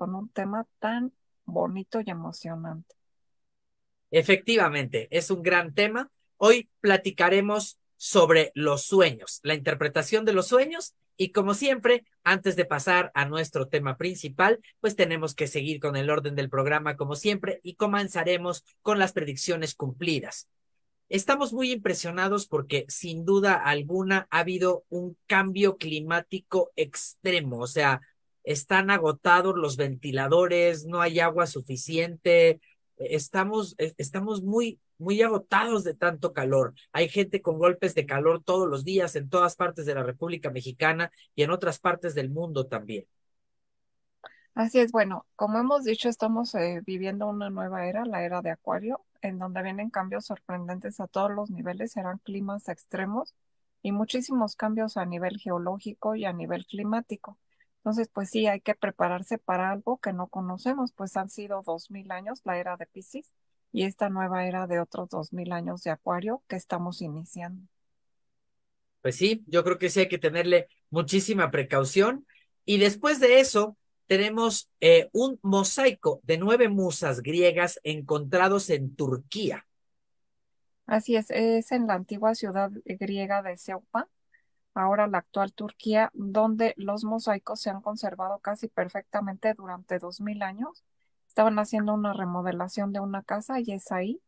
con un tema tan bonito y emocionante. Efectivamente, es un gran tema. Hoy platicaremos sobre los sueños, la interpretación de los sueños y como siempre, antes de pasar a nuestro tema principal, pues tenemos que seguir con el orden del programa como siempre y comenzaremos con las predicciones cumplidas. Estamos muy impresionados porque sin duda alguna ha habido un cambio climático extremo, o sea, están agotados los ventiladores, no hay agua suficiente, estamos, eh, estamos muy, muy agotados de tanto calor. Hay gente con golpes de calor todos los días en todas partes de la República Mexicana y en otras partes del mundo también. Así es, bueno, como hemos dicho, estamos eh, viviendo una nueva era, la era de Acuario, en donde vienen cambios sorprendentes a todos los niveles, serán climas extremos y muchísimos cambios a nivel geológico y a nivel climático. Entonces, pues sí, hay que prepararse para algo que no conocemos, pues han sido dos mil años la era de Pisces y esta nueva era de otros dos mil años de Acuario que estamos iniciando. Pues sí, yo creo que sí hay que tenerle muchísima precaución. Y después de eso, tenemos eh, un mosaico de nueve musas griegas encontrados en Turquía. Así es, es en la antigua ciudad griega de Ceuta ahora la actual Turquía, donde los mosaicos se han conservado casi perfectamente durante dos mil años. Estaban haciendo una remodelación de una casa y es ahí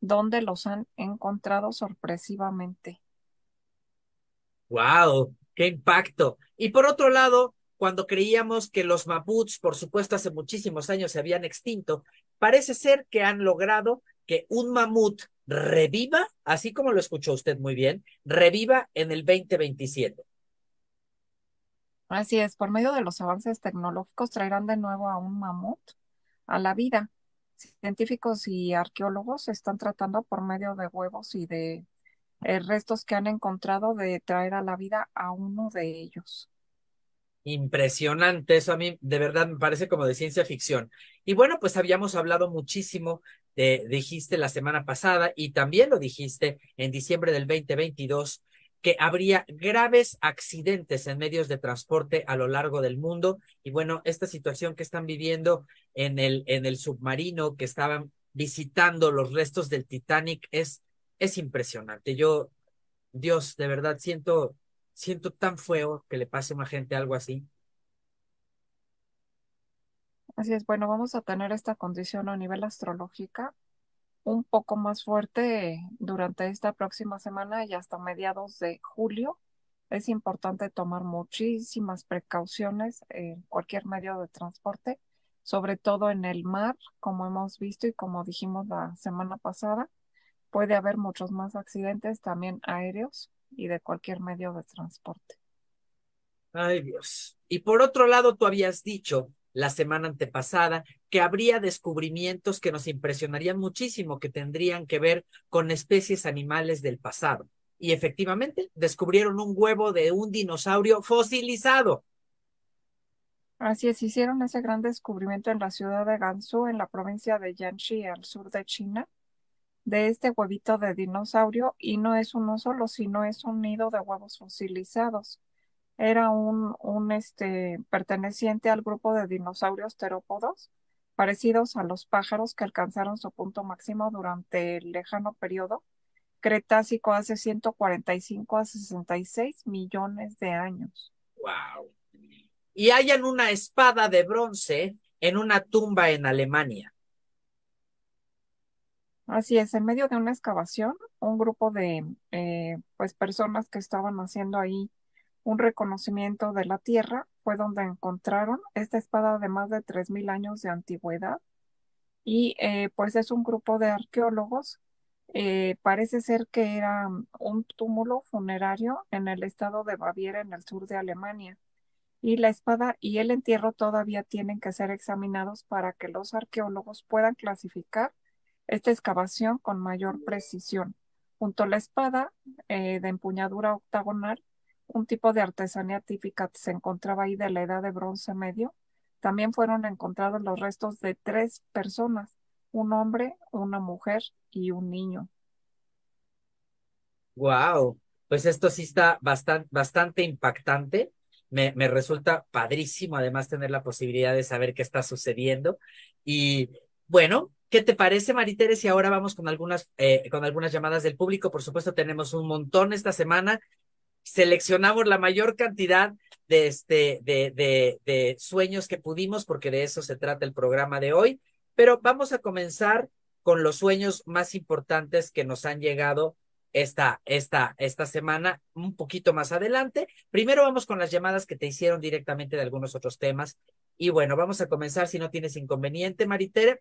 donde los han encontrado sorpresivamente. ¡Wow! ¡Qué impacto! Y por otro lado, cuando creíamos que los mamuts, por supuesto, hace muchísimos años se habían extinto, parece ser que han logrado que un mamut reviva, así como lo escuchó usted muy bien, reviva en el 2027. Así es, por medio de los avances tecnológicos traerán de nuevo a un mamut a la vida. Científicos y arqueólogos están tratando por medio de huevos y de eh, restos que han encontrado de traer a la vida a uno de ellos. Impresionante, eso a mí de verdad me parece como de ciencia ficción. Y bueno, pues habíamos hablado muchísimo te dijiste la semana pasada y también lo dijiste en diciembre del 2022 que habría graves accidentes en medios de transporte a lo largo del mundo. Y bueno, esta situación que están viviendo en el, en el submarino que estaban visitando los restos del Titanic es, es impresionante. Yo, Dios, de verdad siento, siento tan feo que le pase a una gente algo así. Así es, bueno, vamos a tener esta condición a nivel astrológica un poco más fuerte durante esta próxima semana y hasta mediados de julio. Es importante tomar muchísimas precauciones en cualquier medio de transporte, sobre todo en el mar, como hemos visto y como dijimos la semana pasada. Puede haber muchos más accidentes también aéreos y de cualquier medio de transporte. Ay Dios. Y por otro lado, tú habías dicho la semana antepasada, que habría descubrimientos que nos impresionarían muchísimo, que tendrían que ver con especies animales del pasado. Y efectivamente, descubrieron un huevo de un dinosaurio fosilizado. Así es, hicieron ese gran descubrimiento en la ciudad de Gansu, en la provincia de Yanxi, al sur de China, de este huevito de dinosaurio, y no es uno solo, sino es un nido de huevos fosilizados era un, un este, perteneciente al grupo de dinosaurios terópodos, parecidos a los pájaros que alcanzaron su punto máximo durante el lejano periodo Cretácico hace 145 a 66 millones de años. ¡Wow! Y en una espada de bronce en una tumba en Alemania. Así es, en medio de una excavación, un grupo de eh, pues personas que estaban haciendo ahí un reconocimiento de la tierra, fue donde encontraron esta espada de más de 3.000 años de antigüedad. Y eh, pues es un grupo de arqueólogos, eh, parece ser que era un túmulo funerario en el estado de Baviera, en el sur de Alemania. Y la espada y el entierro todavía tienen que ser examinados para que los arqueólogos puedan clasificar esta excavación con mayor precisión. Junto a la espada eh, de empuñadura octagonal un tipo de artesanía típica se encontraba ahí de la edad de bronce medio, también fueron encontrados los restos de tres personas, un hombre, una mujer y un niño. Wow, pues esto sí está bastante, bastante impactante. Me, me, resulta padrísimo además tener la posibilidad de saber qué está sucediendo. Y bueno, ¿qué te parece, Mariteres? Y ahora vamos con algunas, eh, con algunas llamadas del público. Por supuesto, tenemos un montón esta semana seleccionamos la mayor cantidad de, este, de, de, de sueños que pudimos, porque de eso se trata el programa de hoy. Pero vamos a comenzar con los sueños más importantes que nos han llegado esta, esta, esta semana, un poquito más adelante. Primero vamos con las llamadas que te hicieron directamente de algunos otros temas. Y bueno, vamos a comenzar, si no tienes inconveniente, Maritere,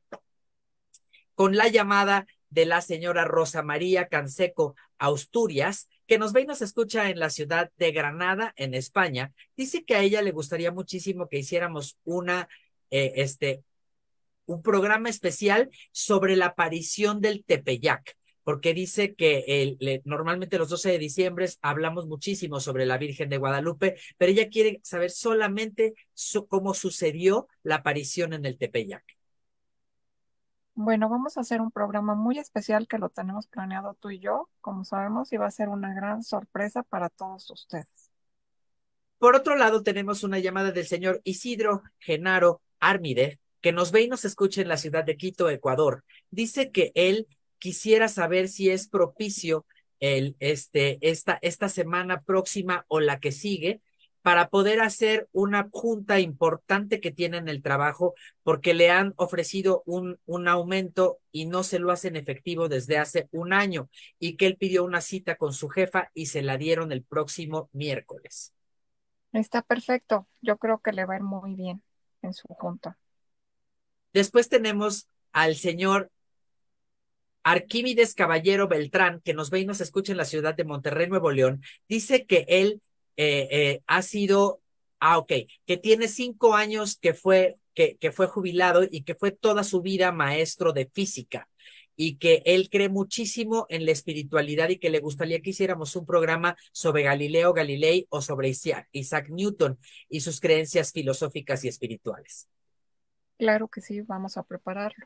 con la llamada de la señora Rosa María Canseco Asturias que nos ve y nos escucha en la ciudad de Granada, en España, dice que a ella le gustaría muchísimo que hiciéramos una, eh, este, un programa especial sobre la aparición del Tepeyac, porque dice que normalmente los 12 de diciembre hablamos muchísimo sobre la Virgen de Guadalupe, pero ella quiere saber solamente cómo sucedió la aparición en el Tepeyac. Bueno, vamos a hacer un programa muy especial que lo tenemos planeado tú y yo, como sabemos, y va a ser una gran sorpresa para todos ustedes. Por otro lado, tenemos una llamada del señor Isidro Genaro Armide, que nos ve y nos escucha en la ciudad de Quito, Ecuador. Dice que él quisiera saber si es propicio el, este, esta, esta semana próxima o la que sigue para poder hacer una junta importante que tiene en el trabajo porque le han ofrecido un, un aumento y no se lo hacen efectivo desde hace un año y que él pidió una cita con su jefa y se la dieron el próximo miércoles. Está perfecto. Yo creo que le va a ir muy bien en su junta. Después tenemos al señor Arquímedes Caballero Beltrán, que nos ve y nos escucha en la ciudad de Monterrey, Nuevo León, dice que él eh, eh, ha sido, ah, ok, que tiene cinco años que fue, que, que fue jubilado y que fue toda su vida maestro de física y que él cree muchísimo en la espiritualidad y que le gustaría que hiciéramos un programa sobre Galileo Galilei o sobre Isaac Newton y sus creencias filosóficas y espirituales. Claro que sí, vamos a prepararlo.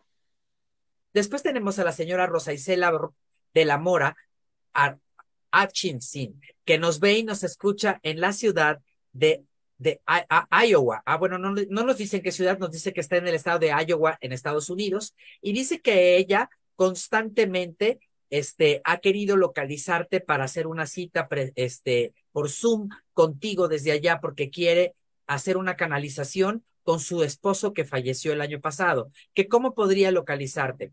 Después tenemos a la señora Rosa Isela de la Mora, a sin, que nos ve y nos escucha en la ciudad de, de Iowa. Ah, bueno, no, no nos dicen qué ciudad, nos dice que está en el estado de Iowa, en Estados Unidos, y dice que ella constantemente este, ha querido localizarte para hacer una cita este, por Zoom contigo desde allá porque quiere hacer una canalización con su esposo que falleció el año pasado. Que ¿Cómo podría localizarte?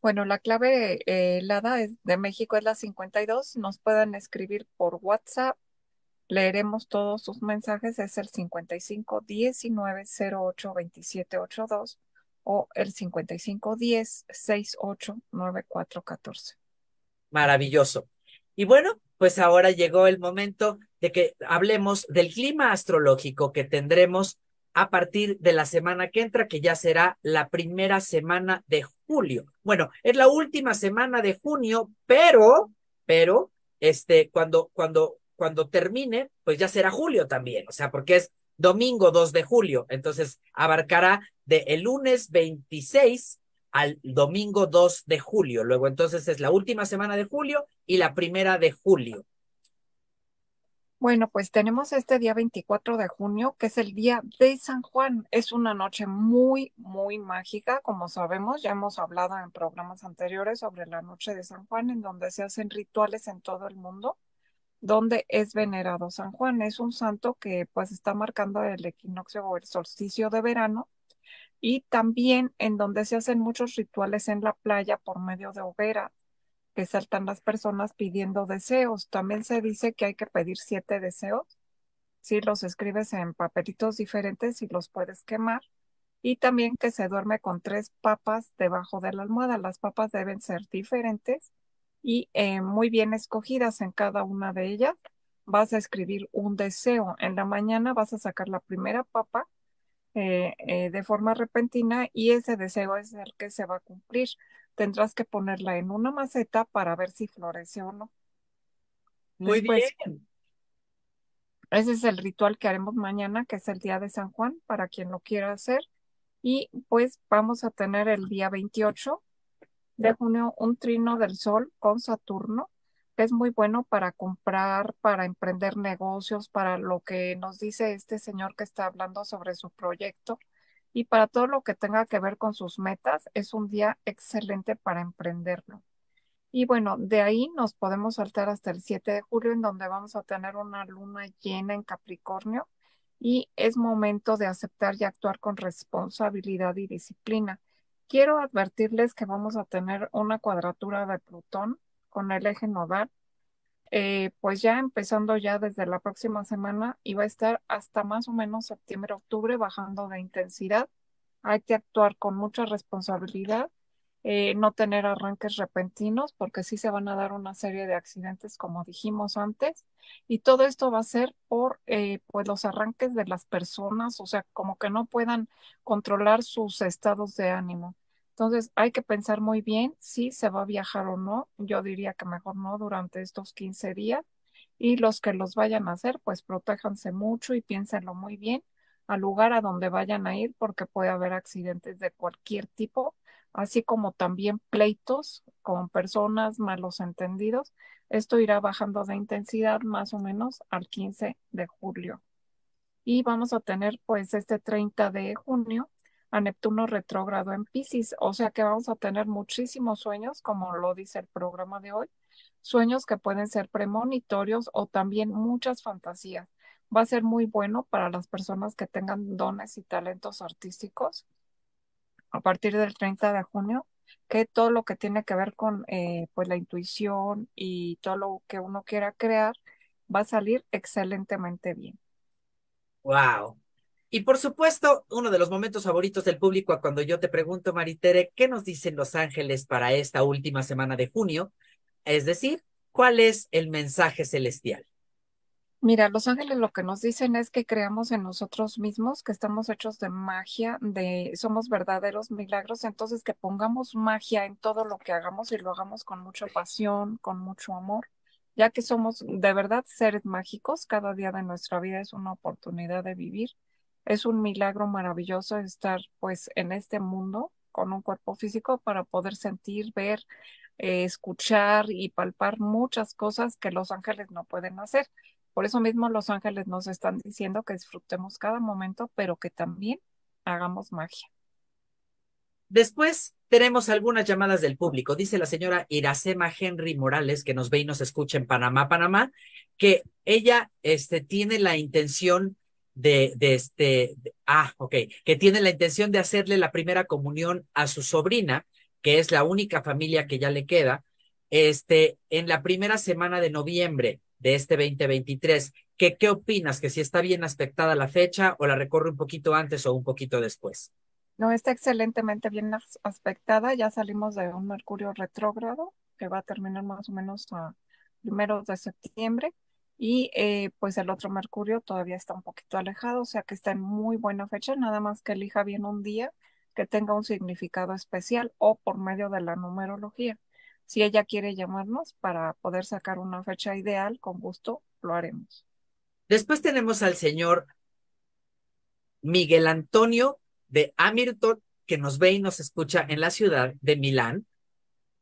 Bueno, la clave helada eh, de México es la 52. Nos pueden escribir por WhatsApp. Leeremos todos sus mensajes. Es el 55 19 08 o el 55 10 68 Maravilloso. Y bueno, pues ahora llegó el momento de que hablemos del clima astrológico que tendremos a partir de la semana que entra, que ya será la primera semana de julio. Bueno, es la última semana de junio, pero, pero, este, cuando, cuando, cuando termine, pues ya será julio también, o sea, porque es domingo 2 de julio, entonces abarcará de el lunes 26 al domingo 2 de julio. Luego entonces es la última semana de julio y la primera de julio. Bueno, pues tenemos este día 24 de junio, que es el día de San Juan. Es una noche muy, muy mágica, como sabemos, ya hemos hablado en programas anteriores sobre la noche de San Juan, en donde se hacen rituales en todo el mundo, donde es venerado San Juan. Es un santo que pues está marcando el equinoccio o el solsticio de verano y también en donde se hacen muchos rituales en la playa por medio de hoguera, saltan las personas pidiendo deseos. También se dice que hay que pedir siete deseos. Si los escribes en papelitos diferentes y los puedes quemar. Y también que se duerme con tres papas debajo de la almohada. Las papas deben ser diferentes y eh, muy bien escogidas en cada una de ellas. Vas a escribir un deseo. En la mañana vas a sacar la primera papa eh, eh, de forma repentina y ese deseo es el que se va a cumplir tendrás que ponerla en una maceta para ver si florece o no. Muy bien. Ese es el ritual que haremos mañana, que es el día de San Juan, para quien lo quiera hacer. Y pues vamos a tener el día 28 de junio un trino del sol con Saturno, que es muy bueno para comprar, para emprender negocios, para lo que nos dice este señor que está hablando sobre su proyecto y para todo lo que tenga que ver con sus metas, es un día excelente para emprenderlo. Y bueno, de ahí nos podemos saltar hasta el 7 de julio, en donde vamos a tener una luna llena en Capricornio y es momento de aceptar y actuar con responsabilidad y disciplina. Quiero advertirles que vamos a tener una cuadratura de Plutón con el eje nodal eh, pues ya empezando ya desde la próxima semana y va a estar hasta más o menos septiembre, octubre bajando de intensidad. Hay que actuar con mucha responsabilidad, eh, no tener arranques repentinos porque sí se van a dar una serie de accidentes como dijimos antes y todo esto va a ser por eh, pues los arranques de las personas, o sea, como que no puedan controlar sus estados de ánimo. Entonces hay que pensar muy bien si se va a viajar o no. Yo diría que mejor no durante estos 15 días. Y los que los vayan a hacer, pues protéjanse mucho y piénsenlo muy bien al lugar a donde vayan a ir porque puede haber accidentes de cualquier tipo, así como también pleitos con personas, malos entendidos. Esto irá bajando de intensidad más o menos al 15 de julio. Y vamos a tener pues este 30 de junio a Neptuno retrógrado en Pisces, o sea que vamos a tener muchísimos sueños, como lo dice el programa de hoy, sueños que pueden ser premonitorios o también muchas fantasías. Va a ser muy bueno para las personas que tengan dones y talentos artísticos a partir del 30 de junio, que todo lo que tiene que ver con eh, pues la intuición y todo lo que uno quiera crear va a salir excelentemente bien. Wow, y por supuesto, uno de los momentos favoritos del público cuando yo te pregunto, Maritere, ¿qué nos dicen Los Ángeles para esta última semana de junio? Es decir, ¿cuál es el mensaje celestial? Mira, Los Ángeles lo que nos dicen es que creamos en nosotros mismos, que estamos hechos de magia, de somos verdaderos milagros, entonces que pongamos magia en todo lo que hagamos y lo hagamos con mucha pasión, con mucho amor ya que somos de verdad seres mágicos, cada día de nuestra vida es una oportunidad de vivir es un milagro maravilloso estar pues en este mundo con un cuerpo físico para poder sentir, ver, eh, escuchar y palpar muchas cosas que los ángeles no pueden hacer. Por eso mismo los ángeles nos están diciendo que disfrutemos cada momento, pero que también hagamos magia. Después tenemos algunas llamadas del público. Dice la señora Iracema Henry Morales, que nos ve y nos escucha en Panamá, Panamá, que ella este, tiene la intención de, este, ah, ok, que tiene la intención de hacerle la primera comunión a su sobrina, que es la única familia que ya le queda, este, en la primera semana de noviembre de este 2023. ¿Qué, ¿Qué opinas? ¿Que si está bien aspectada la fecha o la recorre un poquito antes o un poquito después? No, está excelentemente bien aspectada. Ya salimos de un Mercurio retrógrado que va a terminar más o menos a primeros de septiembre. Y eh, pues el otro Mercurio todavía está un poquito alejado, o sea que está en muy buena fecha, nada más que elija bien un día que tenga un significado especial o por medio de la numerología. Si ella quiere llamarnos para poder sacar una fecha ideal, con gusto lo haremos. Después tenemos al señor Miguel Antonio de Hamilton, que nos ve y nos escucha en la ciudad de Milán,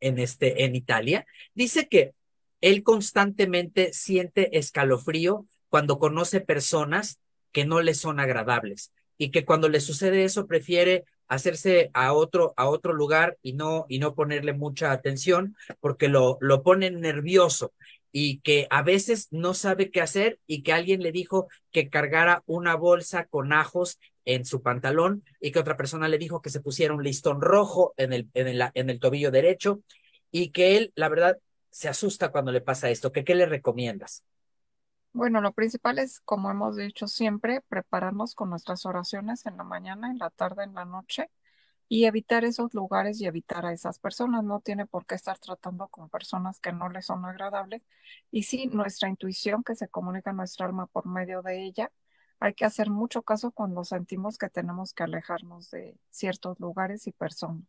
en, este, en Italia. Dice que él constantemente siente escalofrío cuando conoce personas que no le son agradables y que cuando le sucede eso prefiere hacerse a otro a otro lugar y no y no ponerle mucha atención porque lo lo pone nervioso y que a veces no sabe qué hacer y que alguien le dijo que cargara una bolsa con ajos en su pantalón y que otra persona le dijo que se pusiera un listón rojo en el en, en el tobillo derecho y que él la verdad se asusta cuando le pasa esto? ¿Qué, le recomiendas? Bueno, lo principal es, como hemos dicho siempre, prepararnos con nuestras oraciones en la mañana, en la tarde, en la noche y evitar esos lugares y evitar a esas personas. No tiene por qué estar tratando con personas que no le son agradables. Y sí, nuestra intuición que se comunica a nuestra alma por medio de ella, hay que hacer mucho caso cuando sentimos que tenemos que alejarnos de ciertos lugares y personas.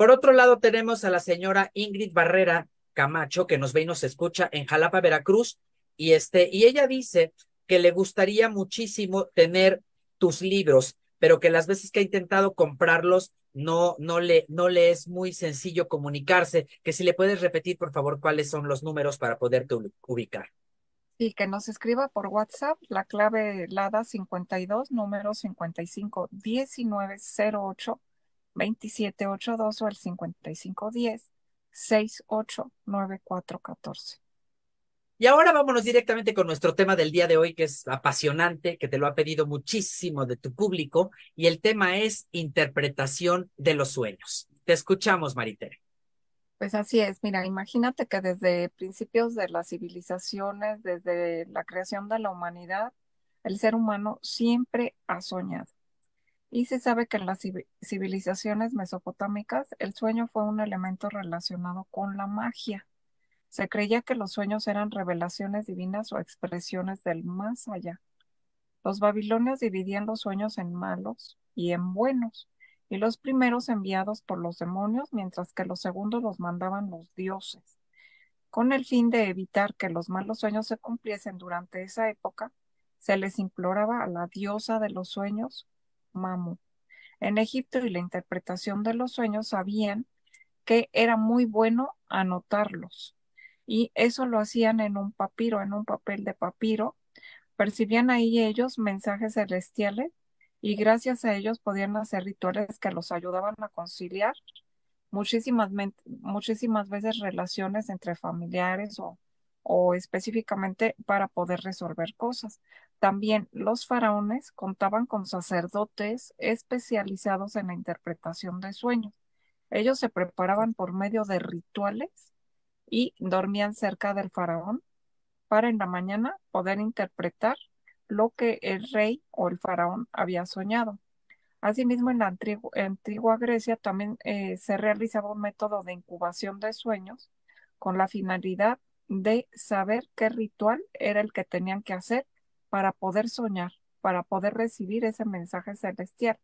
Por otro lado, tenemos a la señora Ingrid Barrera Camacho, que nos ve y nos escucha en Jalapa, Veracruz, y, este, y ella dice que le gustaría muchísimo tener tus libros, pero que las veces que ha intentado comprarlos no, no, le, no le es muy sencillo comunicarse, que si le puedes repetir, por favor, cuáles son los números para poderte ubicar. Y que nos escriba por WhatsApp la clave LADA 52, número 55 1908 2782 o el 5510 689414. Y ahora vámonos directamente con nuestro tema del día de hoy, que es apasionante, que te lo ha pedido muchísimo de tu público, y el tema es interpretación de los sueños. Te escuchamos, Maritere. Pues así es, mira, imagínate que desde principios de las civilizaciones, desde la creación de la humanidad, el ser humano siempre ha soñado. Y se sabe que en las civilizaciones mesopotámicas el sueño fue un elemento relacionado con la magia. Se creía que los sueños eran revelaciones divinas o expresiones del más allá. Los babilonios dividían los sueños en malos y en buenos, y los primeros enviados por los demonios, mientras que los segundos los mandaban los dioses. Con el fin de evitar que los malos sueños se cumpliesen durante esa época, se les imploraba a la diosa de los sueños Mamu. En Egipto y la interpretación de los sueños sabían que era muy bueno anotarlos. Y eso lo hacían en un papiro, en un papel de papiro. Percibían ahí ellos mensajes celestiales y gracias a ellos podían hacer rituales que los ayudaban a conciliar muchísimas, muchísimas veces relaciones entre familiares o o específicamente para poder resolver cosas. También los faraones contaban con sacerdotes especializados en la interpretación de sueños. Ellos se preparaban por medio de rituales y dormían cerca del faraón para en la mañana poder interpretar lo que el rey o el faraón había soñado. Asimismo, en la antigua, Grecia también eh, se realizaba un método de incubación de sueños con la finalidad de saber qué ritual era el que tenían que hacer para poder soñar, para poder recibir ese mensaje celestial.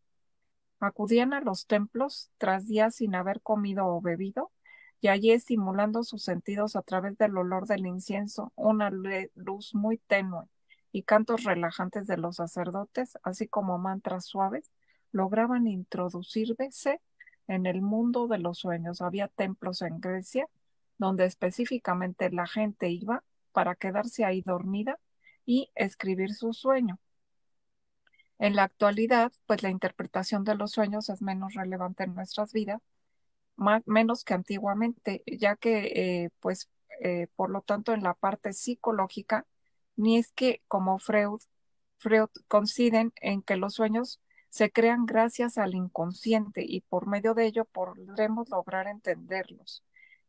Acudían a los templos tras días sin haber comido o bebido y allí estimulando sus sentidos a través del olor del incienso, una luz muy tenue y cantos relajantes de los sacerdotes, así como mantras suaves, lograban introducirse en el mundo de los sueños. Había templos en Grecia donde específicamente la gente iba para quedarse ahí dormida y escribir su sueño. En la actualidad, pues la interpretación de los sueños es menos relevante en nuestras vidas, menos que antiguamente, ya que, eh, pues, eh, por lo tanto, en la parte psicológica, ni es que como Freud, Freud coinciden en que los sueños se crean gracias al inconsciente y por medio de ello podremos lograr entenderlos.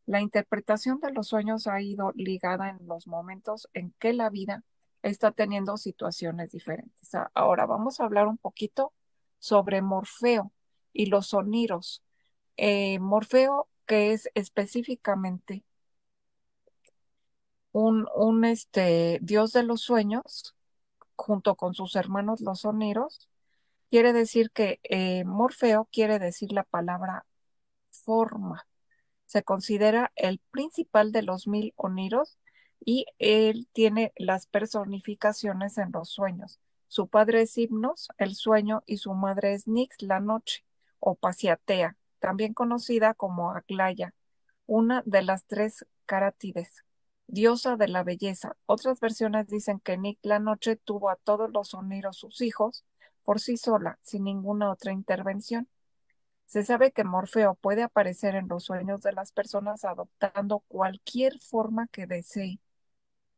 La interpretación de los sueños ha ido ligada en los momentos en que la vida está teniendo situaciones diferentes. Ahora vamos a hablar un poquito sobre Morfeo y los soniros. Eh, Morfeo, que es específicamente un, este, dios de los sueños, junto con sus hermanos los soniros, quiere decir que eh, Morfeo quiere decir la palabra forma se considera el principal de los mil oniros y él tiene las personificaciones en los sueños. Su padre es Himnos, el sueño, y su madre es Nix, la noche, o Pasiatea, también conocida como Aglaya, una de las tres carátides, diosa de la belleza. Otras versiones dicen que Nix, la noche, tuvo a todos los oniros sus hijos por sí sola, sin ninguna otra intervención. Se sabe que Morfeo puede aparecer en los sueños de las personas adoptando cualquier forma que desee.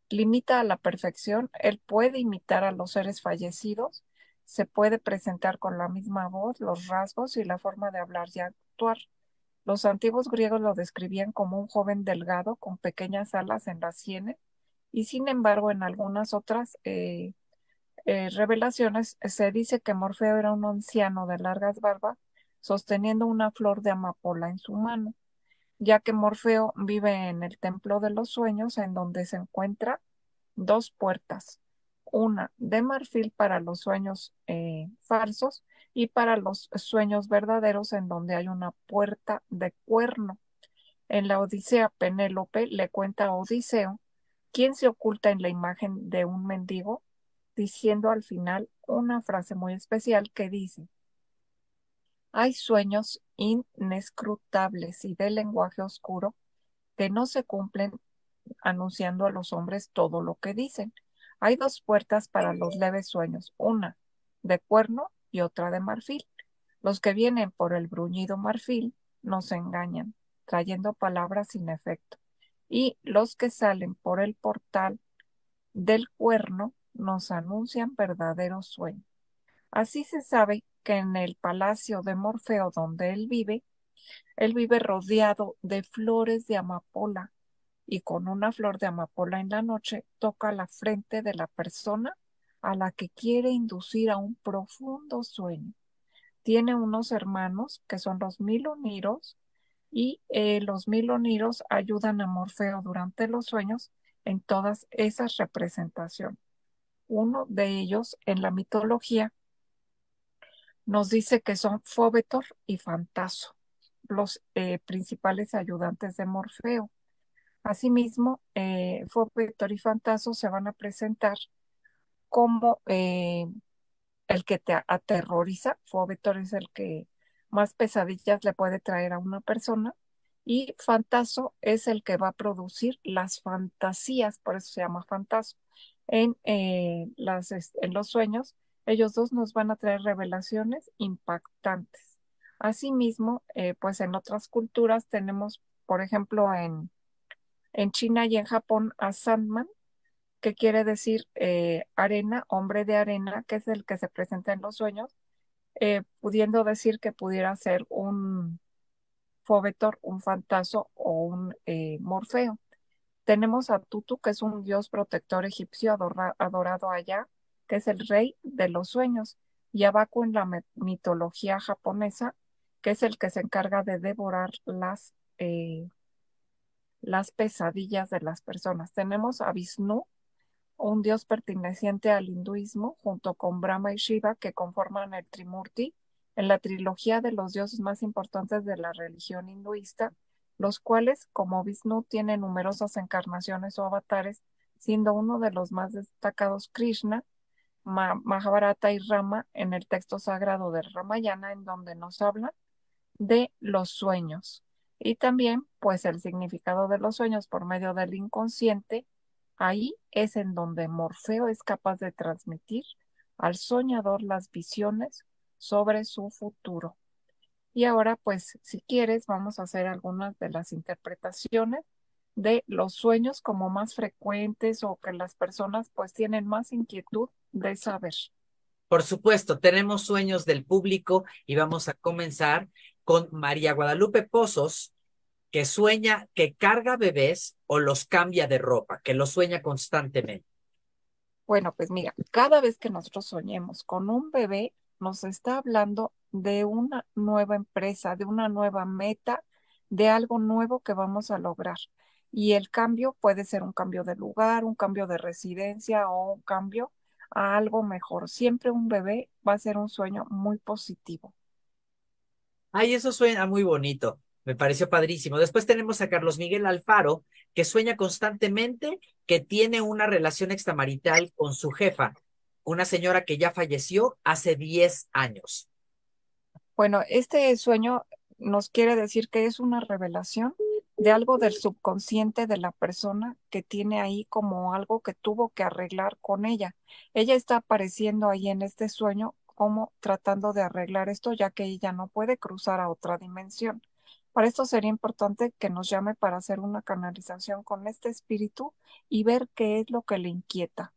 Limita a la perfección, él puede imitar a los seres fallecidos, se puede presentar con la misma voz, los rasgos y la forma de hablar y actuar. Los antiguos griegos lo describían como un joven delgado con pequeñas alas en las sienes y sin embargo en algunas otras eh, eh, revelaciones se dice que Morfeo era un anciano de largas barbas sosteniendo una flor de amapola en su mano, ya que Morfeo vive en el templo de los sueños en donde se encuentra dos puertas, una de marfil para los sueños eh, falsos y para los sueños verdaderos en donde hay una puerta de cuerno. En la Odisea, Penélope le cuenta a Odiseo quién se oculta en la imagen de un mendigo, diciendo al final una frase muy especial que dice, hay sueños inescrutables y de lenguaje oscuro que no se cumplen anunciando a los hombres todo lo que dicen. Hay dos puertas para los leves sueños, una de cuerno y otra de marfil. Los que vienen por el bruñido marfil nos engañan, trayendo palabras sin efecto. Y los que salen por el portal del cuerno nos anuncian verdaderos sueños. Así se sabe que en el palacio de Morfeo donde él vive, él vive rodeado de flores de amapola y con una flor de amapola en la noche toca la frente de la persona a la que quiere inducir a un profundo sueño. Tiene unos hermanos que son los miloniros y eh, los miloniros ayudan a Morfeo durante los sueños en todas esas representaciones. Uno de ellos en la mitología nos dice que son Fóbetor y Fantaso, los eh, principales ayudantes de Morfeo. Asimismo, eh, y Fantaso se van a presentar como eh, el que te aterroriza. Fobetor es el que más pesadillas le puede traer a una persona. Y Fantaso es el que va a producir las fantasías, por eso se llama Fantaso, en eh, los sueños ellos dos nos van a traer revelaciones impactantes. Asimismo, eh, pues en otras culturas tenemos, por ejemplo, en, China y en Japón a Sandman, que quiere decir eh, arena, hombre de arena, que es el que se presenta en los sueños, eh, pudiendo decir que pudiera ser un Fobetor, un fantasma o un Morfeo. Tenemos a Tutu, que es un dios protector egipcio adorado allá, que es el rey de los sueños, y Abaco en la mitología japonesa, que es el que se encarga de devorar las, eh, las pesadillas de las personas. Tenemos a Vishnu, un dios perteneciente al hinduismo, junto con Brahma y Shiva, que conforman el Trimurti, en la trilogía de los dioses más importantes de la religión hinduista, los cuales, como Vishnu, tiene numerosas encarnaciones o avatares, siendo uno de los más destacados Krishna, Mahabharata y Rama en el texto sagrado de Ramayana, en donde nos habla de los sueños y también pues el significado de los sueños por medio del inconsciente. Ahí es en donde Morfeo es capaz de transmitir al soñador las visiones sobre su futuro. Y ahora pues si quieres vamos a hacer algunas de las interpretaciones de los sueños como más frecuentes o que las personas pues tienen más inquietud de saber. Por supuesto, tenemos sueños del público y vamos a comenzar con María Guadalupe Pozos, que sueña que carga bebés o los cambia de ropa, que los sueña constantemente. Bueno, pues mira, cada vez que nosotros soñemos con un bebé, nos está hablando de una nueva empresa, de una nueva meta, de algo nuevo que vamos a lograr. Y el cambio puede ser un cambio de lugar, un cambio de residencia o un cambio a algo mejor. Siempre un bebé va a ser un sueño muy positivo. Ay, eso suena muy bonito. Me pareció padrísimo. Después tenemos a Carlos Miguel Alfaro, que sueña constantemente que tiene una relación extramarital con su jefa, una señora que ya falleció hace 10 años. Bueno, este sueño nos quiere decir que es una revelación de algo del subconsciente de la persona que tiene ahí como algo que tuvo que arreglar con ella. Ella está apareciendo ahí en este sueño como tratando de arreglar esto ya que ella no puede cruzar a otra dimensión. Para esto sería importante que nos llame para hacer una canalización con este espíritu y ver qué es lo que le inquieta.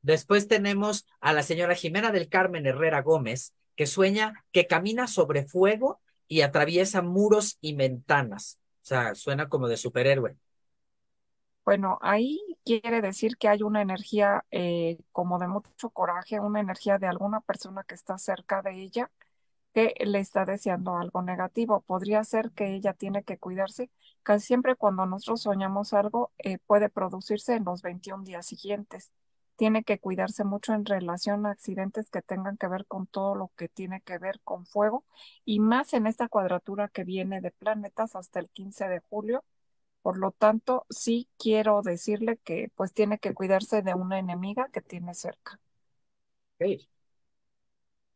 Después tenemos a la señora Jimena del Carmen Herrera Gómez, que sueña que camina sobre fuego y atraviesa muros y ventanas. O sea, suena como de superhéroe. Bueno, ahí quiere decir que hay una energía eh, como de mucho coraje, una energía de alguna persona que está cerca de ella que le está deseando algo negativo. Podría ser que ella tiene que cuidarse. Casi siempre cuando nosotros soñamos algo eh, puede producirse en los 21 días siguientes tiene que cuidarse mucho en relación a accidentes que tengan que ver con todo lo que tiene que ver con fuego y más en esta cuadratura que viene de planetas hasta el 15 de julio. Por lo tanto, sí quiero decirle que pues tiene que cuidarse de una enemiga que tiene cerca. Okay.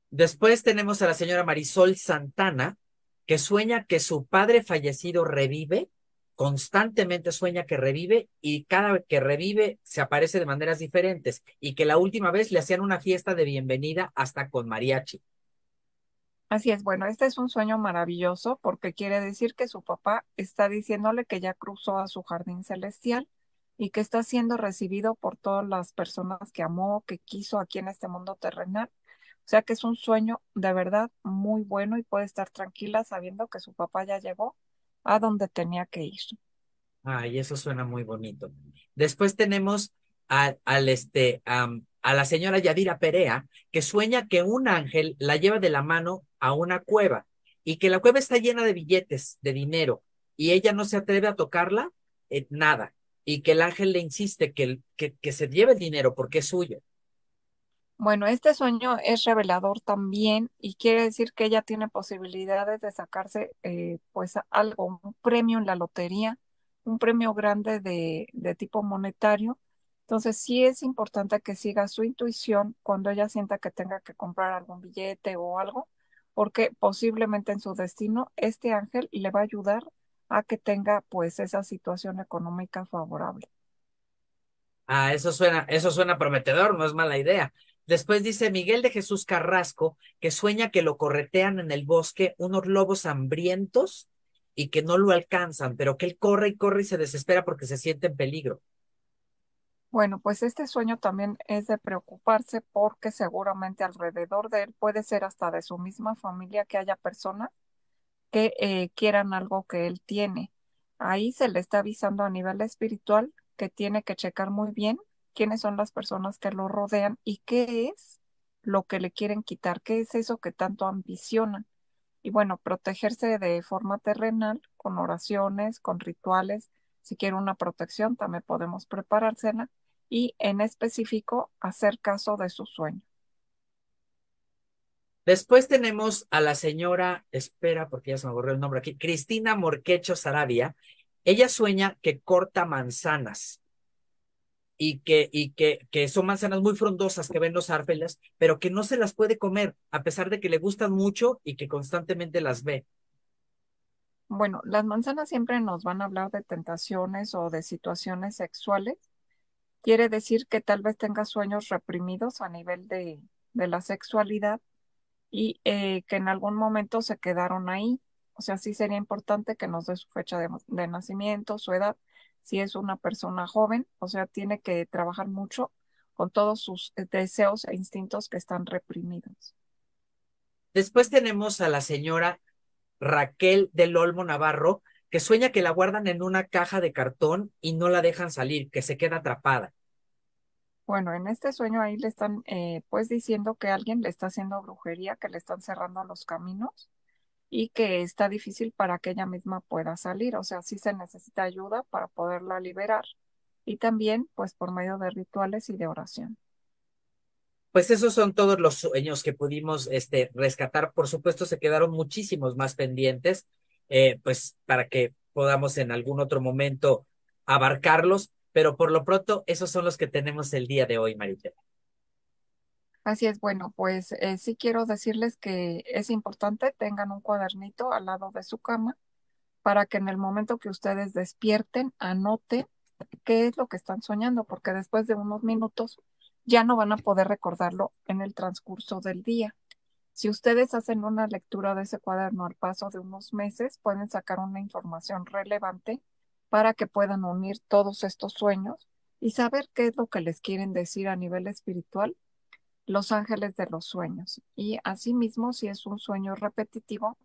Después tenemos a la señora Marisol Santana, que sueña que su padre fallecido revive constantemente sueña que revive y cada vez que revive se aparece de maneras diferentes y que la última vez le hacían una fiesta de bienvenida hasta con mariachi. Así es, bueno, este es un sueño maravilloso porque quiere decir que su papá está diciéndole que ya cruzó a su jardín celestial y que está siendo recibido por todas las personas que amó, que quiso aquí en este mundo terrenal. O sea que es un sueño de verdad muy bueno y puede estar tranquila sabiendo que su papá ya llegó a donde tenía que ir. Ay, eso suena muy bonito. Después tenemos a, al este, a la señora Yadira Perea, que sueña que un ángel la lleva de la mano a una cueva y que la cueva está llena de billetes, de dinero, y ella no se atreve a tocarla, eh, nada, y que el ángel le insiste que, que se lleve el dinero porque es suyo bueno, este sueño es revelador también y quiere decir que ella tiene posibilidades de sacarse eh, pues algo, un premio en la lotería, un premio grande de, de tipo monetario. Entonces sí es importante que siga su intuición cuando ella sienta que tenga que comprar algún billete o algo, porque posiblemente en su destino este ángel le va a ayudar a que tenga pues esa situación económica favorable. Ah, eso suena, eso suena prometedor, no es mala idea. Después dice Miguel de Jesús Carrasco que sueña que lo corretean en el bosque unos lobos hambrientos y que no lo alcanzan, pero que él corre y corre y se desespera porque se siente en peligro. Bueno, pues este sueño también es de preocuparse porque seguramente alrededor de él puede ser hasta de su misma familia que haya personas que eh, quieran algo que él tiene. Ahí se le está avisando a nivel espiritual que tiene que checar muy bien quiénes son las personas que lo rodean y qué es lo que le quieren quitar, qué es eso que tanto ambicionan. Y bueno, protegerse de forma terrenal, con oraciones, con rituales, si quiere una protección también podemos preparársela y en específico hacer caso de su sueño. Después tenemos a la señora, espera porque ya se me borró el nombre aquí, Cristina Morquecho Sarabia. Ella sueña que corta manzanas y que, y que, que son manzanas muy frondosas que ven los árboles, pero que no se las puede comer, a pesar de que le gustan mucho y que constantemente las ve. Bueno, las manzanas siempre nos van a hablar de tentaciones o de situaciones sexuales. Quiere decir que tal vez tenga sueños reprimidos a nivel de, la sexualidad y eh, que en algún momento se quedaron ahí. O sea, sí sería importante que nos dé su fecha de nacimiento, su edad, si es una persona joven, o sea, tiene que trabajar mucho con todos sus deseos e instintos que están reprimidos. Después tenemos a la señora Raquel del Olmo Navarro, que sueña que la guardan en una caja de cartón y no la dejan salir, que se queda atrapada. Bueno, en este sueño ahí le están eh, pues diciendo que alguien le está haciendo brujería, que le están cerrando los caminos y que está difícil para que ella misma pueda salir. O sea, sí se necesita ayuda para poderla liberar y también pues por medio de rituales y de oración. Pues esos son todos los sueños que pudimos este, rescatar. Por supuesto, se quedaron muchísimos más pendientes, eh, pues para que podamos en algún otro momento abarcarlos, pero por lo pronto esos son los que tenemos el día de hoy, Maritela. Así es, bueno, pues eh, sí quiero decirles que es importante tengan un cuadernito al lado de su cama para que en el momento que ustedes despierten anoten qué es lo que están soñando, porque después de unos minutos ya no van a poder recordarlo en el transcurso del día. Si ustedes hacen una lectura de ese cuaderno al paso de unos meses, pueden sacar una información relevante para que puedan unir todos estos sueños y saber qué es lo que les quieren decir a nivel espiritual los ángeles de los sueños. Y asimismo, si es un sueño repetitivo,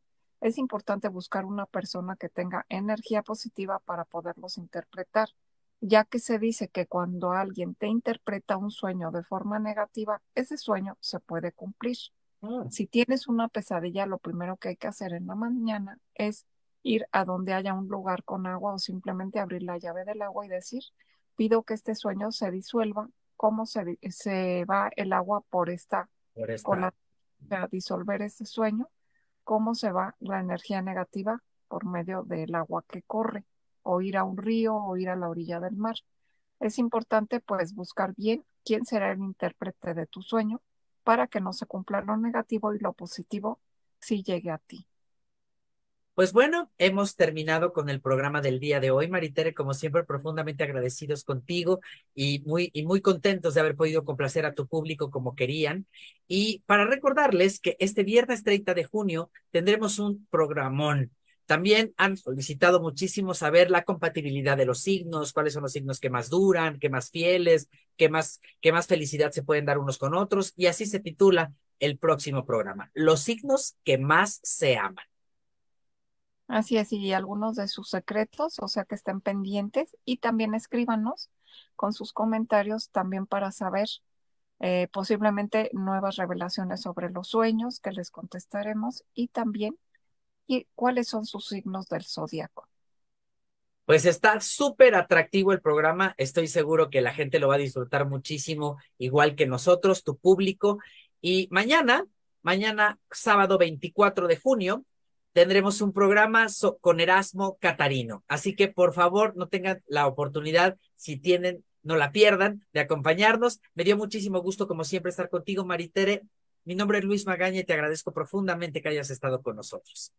es importante buscar una persona que tenga energía positiva para poderlos interpretar, ya que se dice que cuando alguien te interpreta un sueño de forma negativa, ese sueño se puede cumplir. Ah. Si tienes una pesadilla, lo primero que hay que hacer en la mañana es ir a donde haya un lugar con agua o simplemente abrir la llave del agua y decir, pido que este sueño se disuelva cómo se, va el agua por esta, por para disolver ese sueño, cómo se va la energía negativa por medio del agua que corre, o ir a un río, o ir a la orilla del mar. Es importante pues buscar bien quién será el intérprete de tu sueño para que no se cumpla lo negativo y lo positivo si llegue a ti. Pues bueno, hemos terminado con el programa del día de hoy. Maritere, como siempre, profundamente agradecidos contigo y muy, y muy contentos de haber podido complacer a tu público como querían. Y para recordarles que este viernes 30 de junio tendremos un programón. También han solicitado muchísimo saber la compatibilidad de los signos, cuáles son los signos que más duran, que más fieles, qué más, que más felicidad se pueden dar unos con otros. Y así se titula el próximo programa, los signos que más se aman. Así es, y algunos de sus secretos, o sea que estén pendientes y también escríbanos con sus comentarios también para saber eh, posiblemente nuevas revelaciones sobre los sueños que les contestaremos y también y cuáles son sus signos del zodiaco. Pues está súper atractivo el programa, estoy seguro que la gente lo va a disfrutar muchísimo, igual que nosotros, tu público. Y mañana, mañana sábado 24 de junio, tendremos un programa con Erasmo Catarino. Así que por favor, no tengan la oportunidad, si tienen, no la pierdan, de acompañarnos. Me dio muchísimo gusto, como siempre, estar contigo, Maritere. Mi nombre es Luis Magaña y te agradezco profundamente que hayas estado con nosotros.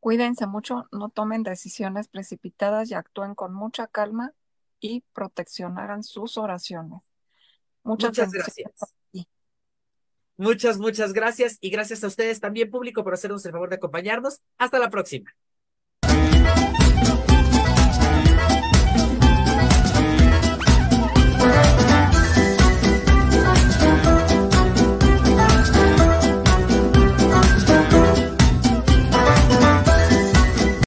Cuídense mucho, no tomen decisiones precipitadas y actúen con mucha calma y proteccionarán sus oraciones. Muchas gracias. Muchas, muchas gracias y gracias a ustedes también, público, por hacernos el favor de acompañarnos. Hasta la próxima.